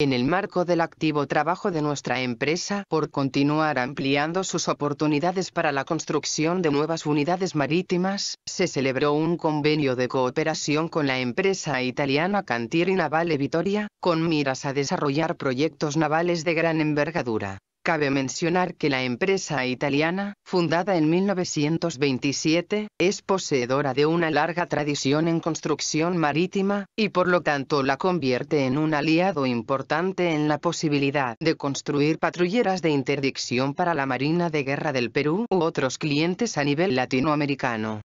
en el marco del activo trabajo de nuestra empresa por continuar ampliando sus oportunidades para la construcción de nuevas unidades marítimas, se celebró un convenio de cooperación con la empresa italiana Cantieri Navale Vitoria, con miras a desarrollar proyectos navales de gran envergadura. Cabe mencionar que la empresa italiana, fundada en 1927, es poseedora de una larga tradición en construcción marítima, y por lo tanto la convierte en un aliado importante en la posibilidad de construir patrulleras de interdicción para la Marina de Guerra del Perú u otros clientes a nivel latinoamericano.